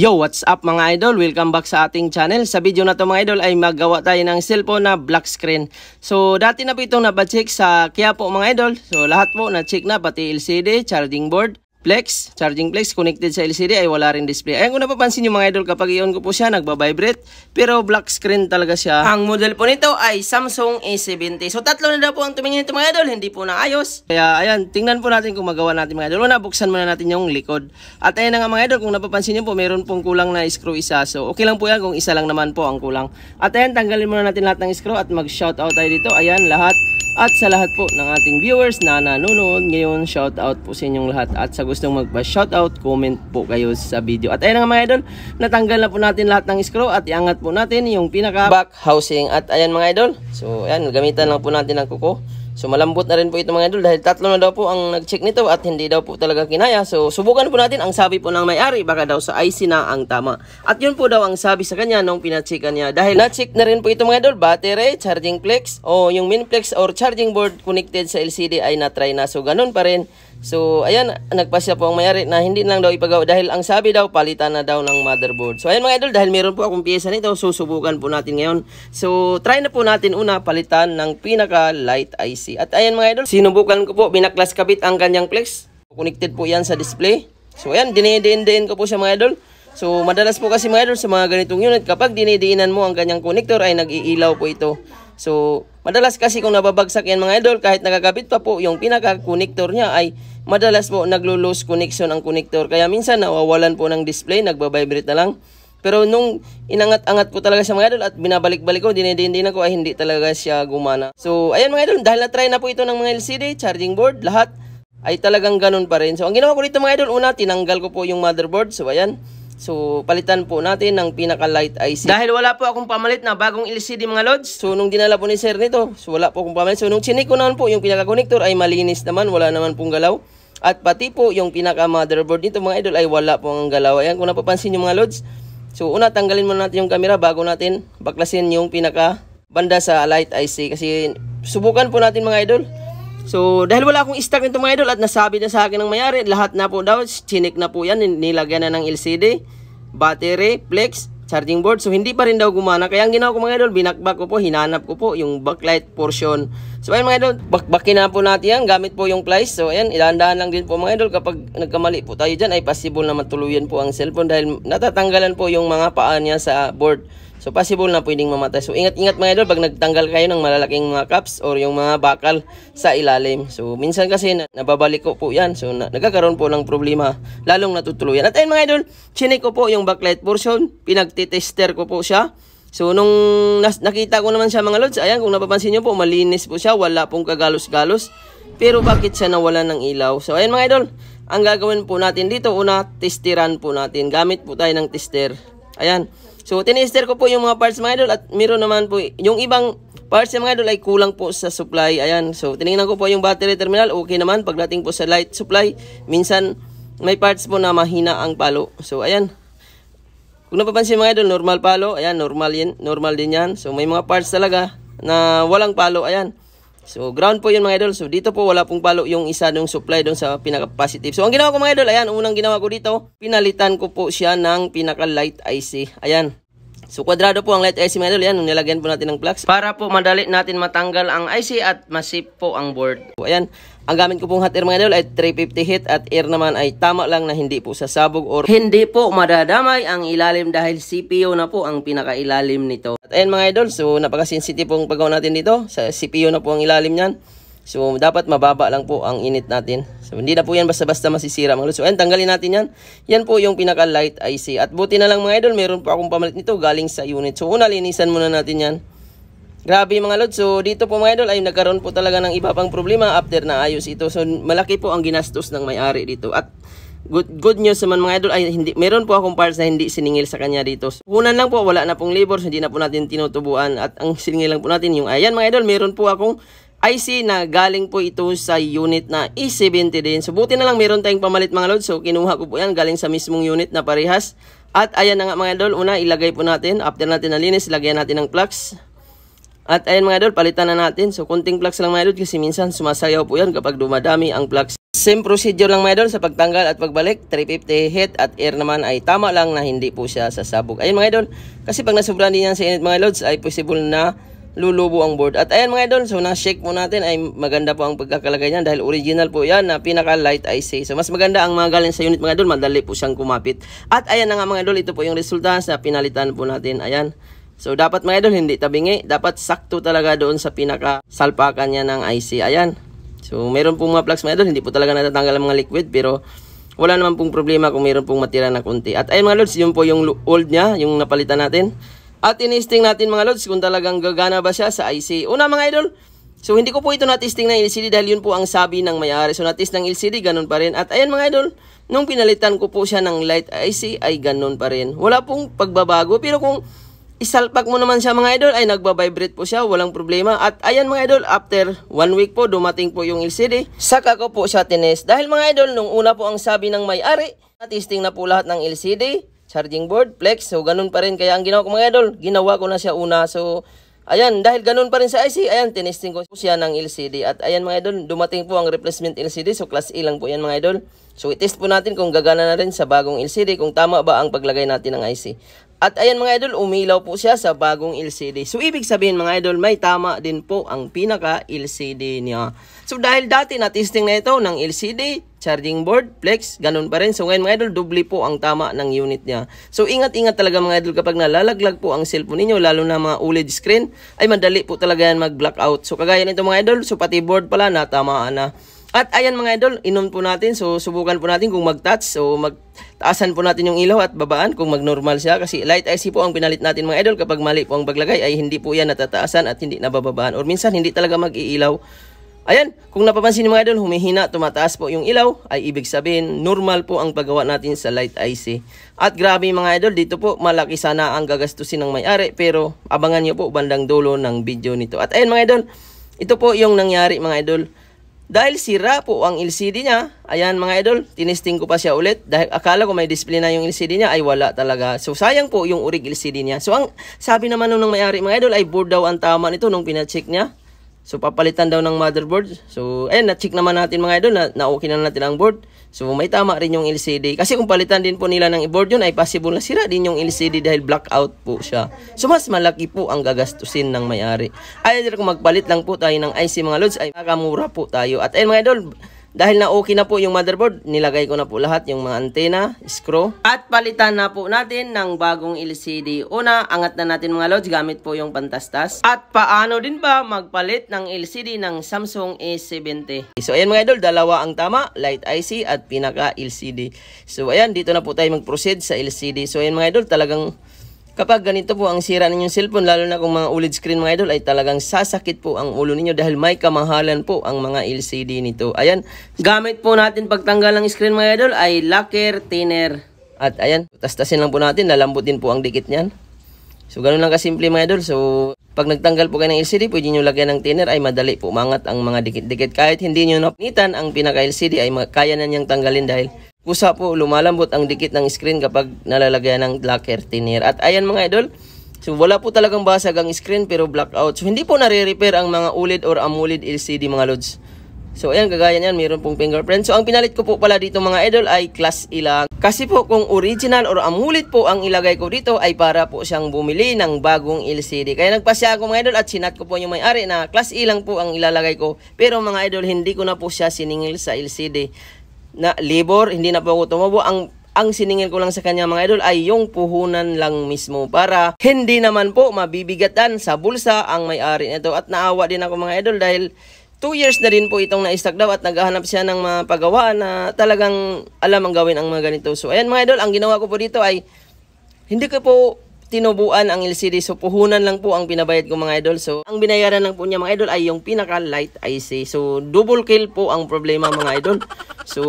Yo, what's up mga idol? Welcome back sa ating channel. Sa video na to mga idol ay maggawa tayo ng cellphone na black screen. So, dati na po itong nabacheck sa Kia po mga idol. So, lahat po na-check na, pati LCD, charging board flex, charging flex connected sa LCD ay wala rin display. Ayan kung napapansin nyo mga idol kapag i-on ko po siya nagba-vibrate pero black screen talaga siya. Ang model po nito ay Samsung A70. So tatlo na daw po ang tumingin nito mga idol, hindi po naayos. Kaya ayan, tingnan po natin kung magawa natin mga idol. Una, buksan muna natin yung likod. At ayan na nga mga idol, kung napapansin nyo po meron pong kulang na screw isa. So okay lang po yan kung isa lang naman po ang kulang. At ayan, tanggalin muna natin lahat ng screw at mag-shout out tayo dito. Ayan, lahat. At sa lahat po ng ating viewers na nanonood ngayon, shout out po sa inyong lahat at sa gustong magpa-shoutout, comment po kayo sa video. At ayan nga mga idol, natanggal na po natin lahat ng screw at iangat po natin yung pinaka back housing. At ayan mga idol, so ayan, gamitan lang po natin ng kuko. So malambot na rin po ito mga idol dahil tatlo na daw po ang nag-check nito at hindi daw po talaga kinaya. So subukan po natin ang sabi po ng may-ari baka daw sa IC na ang tama. At yun po daw ang sabi sa kanya nung pinacheckan niya dahil na-check na rin po ito mga idol battery, charging flex o yung min flex or charging board connected sa LCD ay na-try na. So ganun pa rin. So, ayan, nagpasya po ang mayari na hindi na lang daw ipagawa dahil ang sabi daw, palitan na daw ng motherboard. So, ayan mga idol, dahil meron po akong piyesa nito, susubukan po natin ngayon. So, try na po natin una palitan ng pinaka light IC. At ayan mga idol, sinubukan ko po, binaklas kabit ang kanyang flex. Connected po yan sa display. So, ayan, dinidiin-diin ko po siya mga idol. So, madalas po kasi mga idol sa mga ganitong unit, kapag dinidiinan mo ang kanyang connector ay nag-iilaw po ito. So, madalas kasi kung nababagsak yan mga idol, kahit nakakabit pa po, yung pinaka-connector niya ay madalas mo naglo-lose connection ang connector. Kaya minsan nawawalan po ng display, nagbabibrate na lang. Pero nung inangat-angat ko talaga siya mga idol at binabalik-balik ko, dinidindi na ko ay hindi talaga siya gumana. So ayan mga idol, dahil na-try na po ito ng mga LCD, charging board, lahat ay talagang ganun pa rin. So ang ginawa ko dito mga idol, una tinanggal ko po yung motherboard. So ayan, So, palitan po natin ng pinaka-light IC. Dahil wala po akong pamalit na bagong LCD mga lods. So, nung dinala po ni sir nito, so wala po akong pamalit. So, nung chinik ko naman po, yung pinaka-connector ay malinis naman. Wala naman pong galaw. At pati po, yung pinaka-motherboard nito mga idol ay wala po ang galaw. Ayan, kung napapansin yung mga lods. So, una, tanggalin muna natin yung camera bago natin baklasin yung pinaka-banda sa light IC. Kasi, subukan po natin mga idol. So, dahil wala akong stock nito mga idol at nasabi na sa akin ng mayari, lahat na po daw, chinik na po yan, nilagyan na ng LCD, battery, flex, charging board. So, hindi pa rin daw gumana. Kaya ang ginawa ko mga idol, binakbak ko po, hinanap ko po yung backlight portion. So, ayan mga idol, bakbakin na po natin yan, gamit po yung plies. So, ayan, ilandahan lang din po mga idol, kapag nagkamali po tayo dyan, ay possible na matuluyan po ang cellphone dahil natatanggalan po yung mga paa niya sa board. So possible na pwedeng mamatay. So ingat-ingat mga idol pag nagtanggal kayo ng malalaking mga caps or yung mga bakal sa ilalim. So minsan kasi na, nababalik ko po yan. So na, nagkakaroon po ng problema lalong natutuluyan. At ayun mga idol, chinik ko po yung backlight portion. Pinagtitester ko po siya. So nung nakita ko naman siya mga lods, ayan kung napapansin nyo po malinis po siya. Wala pong kagalos-galos. Pero bakit siya nawala ng ilaw? So ayun mga idol, ang gagawin po natin dito una, testiran po natin. Gamit po tayo ng tester. Ayan. So, tinister ko po yung mga parts mga idol at meron naman po yung ibang parts mga idol ay kulang po sa supply. Ayan, so tinignan ko po yung battery terminal. Okay naman pagdating po sa light supply. Minsan, may parts po na mahina ang palo. So, ayan. Kung napapansin mga idol, normal palo. Ayan, normal, yan, normal din yan. So, may mga parts talaga na walang palo. Ayan. So ground po yun mga idol. So dito po wala pong palo yung isa nung supply doon sa pinaka-positive. So ang ginawa ko mga idol, ayan, unang ginawa ko dito, pinalitan ko po siya ng pinaka-light IC. Ayan, So kwadrado po ang light IC mga Yan, nilagyan po natin ng flux. Para po madali natin matanggal ang IC at masip po ang board. So, ayan, ang gamit ko pong hot air mga idol ay 350 heat at air naman ay tama lang na hindi po sasabog or hindi po madadamay ang ilalim dahil CPU na po ang pinakailalim nito. At ayan mga idol, so napaka-sensitive pong paggawa natin dito. Sa CPU na po ang ilalim niyan. So, dapat mababa lang po ang init natin. So, hindi na po yan basta-basta masisira mga lutso. Ayan, tanggalin natin yan. Yan po yung pinaka-light IC. At buti na lang mga idol, meron po akong pamalit nito galing sa unit. So, una, linisan muna natin yan. Grabe mga lods. So, dito po mga idol ay nagkaroon po talaga ng iba pang problema after na ayos ito. So, malaki po ang ginastos ng may-ari dito. At good, good news naman mga idol ay hindi meron po akong parts na hindi siningil sa kanya dito. So, unan lang po wala na pong labor, so hindi na po natin tinutubuan at ang siningil lang po natin yung ayan mga idol, meron po akong IC na galing po ito sa unit na E70 din. So buti na lang meron tayong pamalit mga lod. So kinuha ko po yan galing sa mismong unit na parehas. At ayan na nga mga idol, una ilagay po natin. After natin nalinis, ilagyan natin ng flux. At ayan mga idol, palitan na natin. So kunting flux lang mga idol kasi minsan sumasayaw po yan kapag dumadami ang flux. Same procedure lang mga idol sa pagtanggal at pagbalik. 350 heat at air naman ay tama lang na hindi po siya sasabog. Ayan mga idol, kasi pag nasublan din yan sa init mga loads ay possible na lulubo ang board. At ayan mga idol, so na-shake po natin ay maganda po ang pagkakalagay niyan dahil original po yan na pinaka-light say. So mas maganda ang mga galing sa unit mga idol, madali po siyang kumapit. At ayan na nga mga idol, ito po yung resulta sa pinalitan po natin. Ayan. So dapat mga idol, hindi tabingi. Dapat sakto talaga doon sa pinaka-salpakan niya ng IC. Ayan. So meron pong mga plugs mga idol, hindi po talaga natatanggal ang mga liquid pero wala naman pong problema kung meron pong matira na konti. At ayan mga lods, yun po yung old niya, yung napalitan natin. At inisting natin mga lods kung talagang gagana ba siya sa IC. Una mga idol, so hindi ko po ito natisting ng LCD dahil yun po ang sabi ng may-ari. So natist ng LCD, ganun pa rin. At ayan mga idol, nung pinalitan ko po siya ng light IC ay ganun pa rin. Wala pong pagbabago pero kung isalpak mo naman siya mga idol ay nagbabibrate po siya, walang problema. At ayan mga idol, after one week po dumating po yung LCD, saka ko po siya tinest. Dahil mga idol, nung una po ang sabi ng may-ari, natisting na po lahat ng LCD, charging board, flex. So, ganun pa rin. Kaya ang ginawa ko mga idol, ginawa ko na siya una. So, ayan, dahil ganun pa rin sa IC, ayan, tinesting ko siya ng LCD. At ayan mga idol, dumating po ang replacement LCD. So, class A lang po yan mga idol. So, itest po natin kung gagana na rin sa bagong LCD, kung tama ba ang paglagay natin ng IC. At ayan mga idol, umilaw po siya sa bagong LCD. So ibig sabihin mga idol, may tama din po ang pinaka LCD niya. So dahil dati na-testing na ito ng LCD, charging board, flex, ganun pa rin. So ngayon mga idol, doble po ang tama ng unit niya. So ingat-ingat talaga mga idol kapag nalalaglag po ang cellphone ninyo, lalo na mga OLED screen, ay madali po talaga yan mag-blackout. So kagaya nito mga idol, so pati board pala natamaan na. At ayan mga idol, inom po natin. So subukan po natin kung mag-touch. So magtaasan po natin yung ilaw at babaan kung mag-normal siya. Kasi light IC po ang pinalit natin mga idol. Kapag mali po ang paglagay ay hindi po yan natataasan at hindi nabababaan. Or minsan hindi talaga mag-iilaw. Ayan, kung napapansin mga idol, humihina, tumataas po yung ilaw, ay ibig sabihin, normal po ang paggawa natin sa light IC. At grabe mga idol, dito po, malaki sana ang gagastusin ng may-ari, pero abangan nyo po bandang dulo ng video nito. At ayan mga idol, ito po yung nangyari mga idol. Dahil sira po ang LCD niya, ayan mga idol, tinisting ko pa siya ulit dahil akala ko may disiplina yung LCD niya ay wala talaga. So sayang po yung urig LCD niya. So ang sabi naman nung may-ari mga idol ay board daw ang tama nito nung pina-check niya. So, papalitan daw ng motherboard. So, ayan, na-check naman natin mga idol, na, na-okay na natin ang board. So, may tama rin yung LCD. Kasi kung palitan din po nila ng board yun, ay possible na sira din yung LCD dahil blackout po siya. So, mas malaki po ang gagastusin ng may-ari. Ay, kung magpalit lang po tayo ng IC mga lods, ay makamura po tayo. At ayan mga idol, dahil na okay na po yung motherboard, nilagay ko na po lahat yung mga antena, screw. At palitan na po natin ng bagong LCD. Una, angat na natin mga lods gamit po yung pantastas. At paano din ba magpalit ng LCD ng Samsung A70? So ayan mga idol, dalawa ang tama, light IC at pinaka LCD. So ayan, dito na po tayo mag-proceed sa LCD. So ayan mga idol, talagang Kapag ganito po ang sira ninyong cellphone, lalo na kung mga OLED screen mga idol, ay talagang sasakit po ang ulo ninyo dahil may kamahalan po ang mga LCD nito. Ayan, gamit po natin pagtanggal ng screen mga idol ay lacquer thinner. At ayan, tastasin lang po natin, lalambutin po ang dikit niyan. So, ganun lang kasimple mga idol. So, pag nagtanggal po kayo ng LCD, pwede nyo lagyan ng thinner ay madali po umangat ang mga dikit-dikit. Kahit hindi nyo napinitan, ang pinaka-LCD ay kaya na niyang tanggalin dahil pusa po, lumalambot ang dikit ng screen kapag nalalagyan ng black curtainer. At ayan mga idol, so wala po talagang basag ang screen pero blackout. So hindi po nare-repair ang mga ulid or amulid LCD mga lods. So ayan, kagaya niyan, mayroon pong fingerprint. So ang pinalit ko po pala dito mga idol ay class ilang. Kasi po kung original or AMOLED po ang ilagay ko dito ay para po siyang bumili ng bagong LCD. Kaya nagpasya ako mga idol at sinat ko po yung may-ari na class ilang po ang ilalagay ko. Pero mga idol, hindi ko na po siya siningil sa LCD na labor, hindi na po ako tumawa. Ang ang siningil ko lang sa kanya mga idol ay yung puhunan lang mismo para hindi naman po mabibigatan sa bulsa ang may-ari nito. At naawa din ako mga idol dahil 2 years na rin po itong na-stack daw at naghahanap siya ng mga pagawaan na talagang alam ang gawin ang mga ganito. So ayan mga idol, ang ginawa ko po dito ay hindi ko po tinubuan ang LCD. So, puhunan lang po ang binabayad ko mga idol. So, ang binayaran lang po niya mga idol ay yung pinaka light IC. So, double kill po ang problema mga idol. So,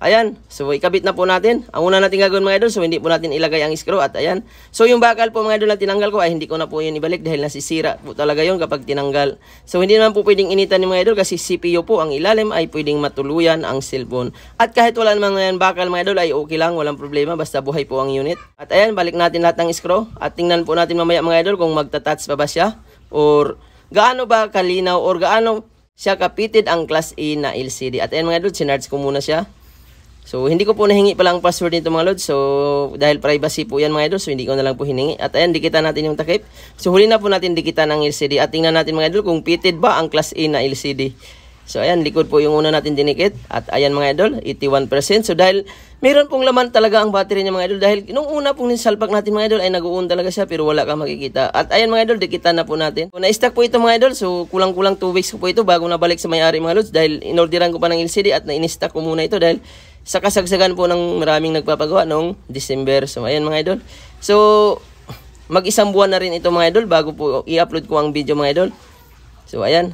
Ayan, so ikabit na po natin. Ang una natin gagawin mga idol, so hindi po natin ilagay ang screw at ayan. So yung bakal po mga idol na tinanggal ko ay hindi ko na po yun ibalik dahil nasisira po talaga yun kapag tinanggal. So hindi naman po pwedeng initan ni mga idol kasi CPU po ang ilalim ay pwedeng matuluyan ang cellphone. At kahit wala naman ngayon bakal mga idol ay okay lang, walang problema basta buhay po ang unit. At ayan, balik natin lahat ng screw at tingnan po natin mamaya mga idol kung magta-touch pa ba siya or gaano ba kalinaw or gaano siya kapitid ang class A na LCD. At ayan mga idol, sinarge ko muna siya. So, hindi ko po nahingi pala ang password nito mga lods. So, dahil privacy po yan mga idol. So, hindi ko na lang po hiningi. At ayan, dikita natin yung takip. So, huli na po natin dikita ng LCD. At tingnan natin mga idol kung fitted ba ang class A na LCD. So, ayan, likod po yung una natin dinikit. At ayan mga idol, 81%. So, dahil meron pong laman talaga ang battery niya mga idol. Dahil nung una pong ninsalpak natin mga idol ay nag-uun talaga siya pero wala kang makikita. At ayan mga idol, dikita na po natin. So, na-stack po ito mga idol. So, kulang-kulang 2 weeks ko po ito bago nabalik sa may-ari mga lods. Dahil inorderan ko pa ng LCD at na-instack ko muna ito dahil sa kasagsagan po ng maraming nagpapagawa noong December. So, ayan mga idol. So, mag-isang buwan na rin ito mga idol bago po i-upload ko ang video mga idol. So, ayan.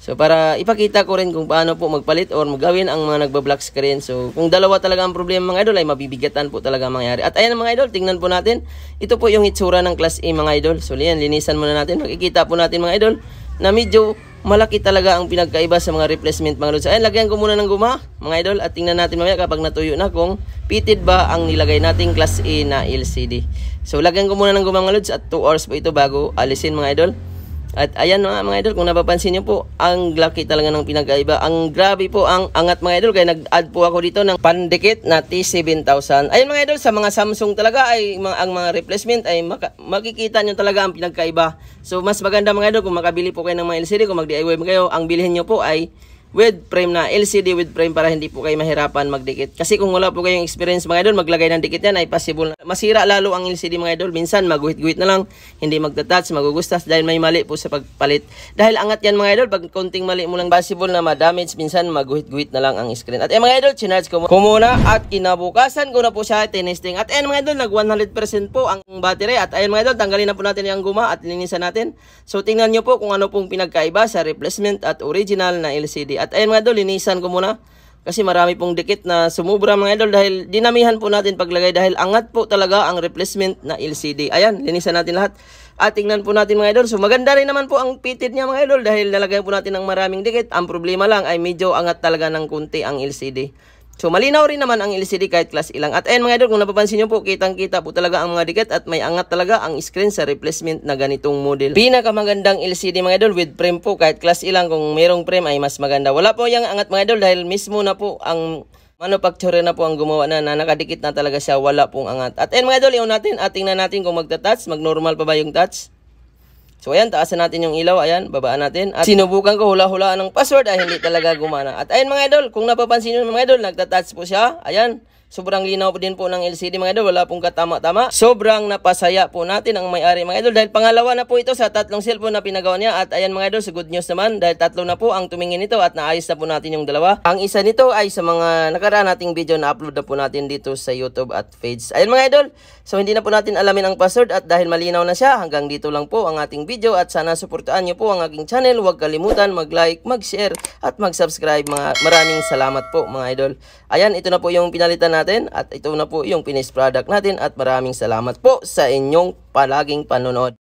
So, para ipakita ko rin kung paano po magpalit or magawin ang mga nagba-black screen. So, kung dalawa talaga ang problema mga idol ay mabibigatan po talaga mangyari. At ayan mga idol, tingnan po natin. Ito po yung itsura ng class A mga idol. So, ayan, linisan muna natin. Makikita po natin mga idol na medyo malaki talaga ang pinagkaiba sa mga replacement mga lods. Ayan, lagyan ko muna ng guma mga idol at tingnan natin mamaya kapag natuyo na kung pitted ba ang nilagay nating class A na LCD. So lagyan ko muna ng guma mga lods at 2 hours po ito bago alisin mga idol. At ayan mga, mga idol, kung napapansin niyo po, ang laki talaga ng pinagkaiba. Ang grabe po ang angat mga idol, kaya nag-add po ako dito ng pandikit na T7000. Ayan mga idol, sa mga Samsung talaga, ay mga, ang mga replacement ay maka, makikita niyo talaga ang pinagkaiba. So mas maganda mga idol, kung makabili po kayo ng mga LCD, kung mag-DIY kayo, ang bilhin niyo po ay with frame na LCD with frame para hindi po kayo mahirapan magdikit. Kasi kung wala po kayong experience mga idol, maglagay ng dikit yan ay possible. Na. Masira lalo ang LCD mga idol. Minsan maguhit-guhit na lang, hindi magta-touch magugustas dahil may mali po sa pagpalit. Dahil angat yan mga idol, pag konting mali mo lang possible na ma-damage, minsan maguhit-guhit na lang ang screen. At eh mga idol, chinarge ko, ko muna at kinabukasan ko na po siya tinesting. At ayan mga idol, nag 100% po ang battery. At ayan mga idol, tanggalin na po natin yung guma at linisan natin. So tingnan nyo po kung ano pong pinagkaiba sa replacement at original na LCD. At ayun mga idol, linisan ko muna. Kasi marami pong dikit na sumubra mga idol dahil dinamihan po natin paglagay dahil angat po talaga ang replacement na LCD. Ayan, linisan natin lahat. At tingnan po natin mga idol. So maganda rin naman po ang pitid niya mga idol dahil nalagay po natin ng maraming dikit. Ang problema lang ay medyo angat talaga ng kunti ang LCD. So malinaw rin naman ang LCD kahit class ilang. At ayun mga idol, kung napapansin nyo po, kitang-kita po talaga ang mga dikit at may angat talaga ang screen sa replacement na ganitong model. Pinakamagandang LCD mga idol with frame po kahit class ilang. Kung merong frame ay mas maganda. Wala po yung angat mga idol dahil mismo na po ang manufacturer na po ang gumawa na, na nakadikit na talaga siya. Wala pong angat. At ayun mga idol, iyon natin at tingnan natin kung magta-touch. Mag-normal pa ba yung touch? So ayan, taasan natin yung ilaw, ayan, babaan natin. At sinubukan ko hula-hulaan ng password ay hindi talaga gumana. At ayan mga idol, kung napapansin nyo mga idol, nagtatouch po siya, ayan. Sobrang linaw po din po ng LCD mga idol. Wala pong katama-tama. Sobrang napasaya po natin ang may-ari mga idol. Dahil pangalawa na po ito sa tatlong cellphone na pinagawa niya. At ayan mga idol, sa good news naman. Dahil tatlo na po ang tumingin nito at naayos na po natin yung dalawa. Ang isa nito ay sa mga nakaraan nating video na upload na po natin dito sa YouTube at Fades. Ayan mga idol, so hindi na po natin alamin ang password at dahil malinaw na siya, hanggang dito lang po ang ating video at sana suportahan niyo po ang aking channel. Huwag kalimutan mag-like, mag-share at mag-subscribe. Mga maraming salamat po mga idol. Ayan, ito na po yung pinalitan na natin at ito na po yung finished product natin at maraming salamat po sa inyong palaging panonood.